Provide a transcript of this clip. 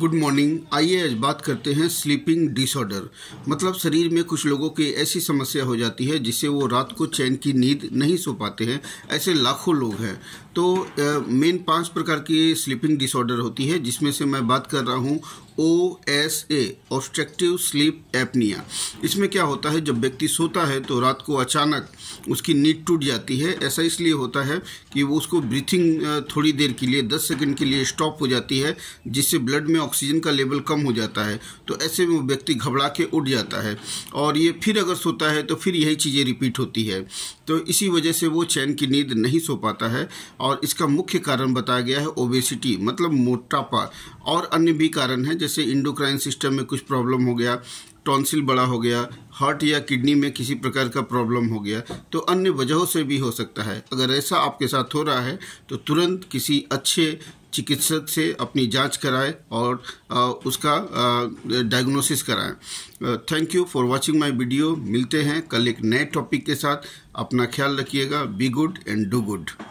good morning आइए आज बात करते हैं स्लीपिंग डिसऑर्डर मतलब शरीर में कुछ लोगों की ऐसी समस्या हो जाती है जिससे वो रात को चैन की नींद नहीं सो पाते हैं ऐसे लाखों लोग हैं तो मेन पांच प्रकार की स्लीपिंग डिसऑर्डर होती है जिसमें से मैं बात कर रहा हूँ O S A obstructive sleep apnoea इसमें क्या होता है जब व्यक्ति सोता है तो रात को अचानक उसकी नींद टूट जाती है ऐसा इसलिए होता है कि वो उसको ब्रीथिंग थोड़ी देर के लिए दस सेकंड के लिए स्टॉप हो जाती है जिससे ब्लड में ऑक्सीजन का लेवल कम हो जाता है तो ऐसे में वो व्यक्ति घबरा के उठ जाता है और ये फिर अगर सोता है तो फिर यही चीज़ें रिपीट होती है तो इसी वजह से वो चैन की नींद नहीं सो पाता है और इसका मुख्य कारण बताया गया है ओबेसिटी मतलब मोटापा और अन्य भी कारण है जैसे इंडोक्राइन सिस्टम में कुछ प्रॉब्लम हो गया टॉन्सिल बड़ा हो गया हार्ट या किडनी में किसी प्रकार का प्रॉब्लम हो गया तो अन्य वजहों से भी हो सकता है अगर ऐसा आपके साथ हो रहा है तो तुरंत किसी अच्छे चिकित्सक से अपनी जांच कराएं और उसका डायग्नोसिस कराएं thank you for watching my video मिलते हैं कल एक नए टॉपिक के साथ अपना ख्याल रखिएगा be good and do good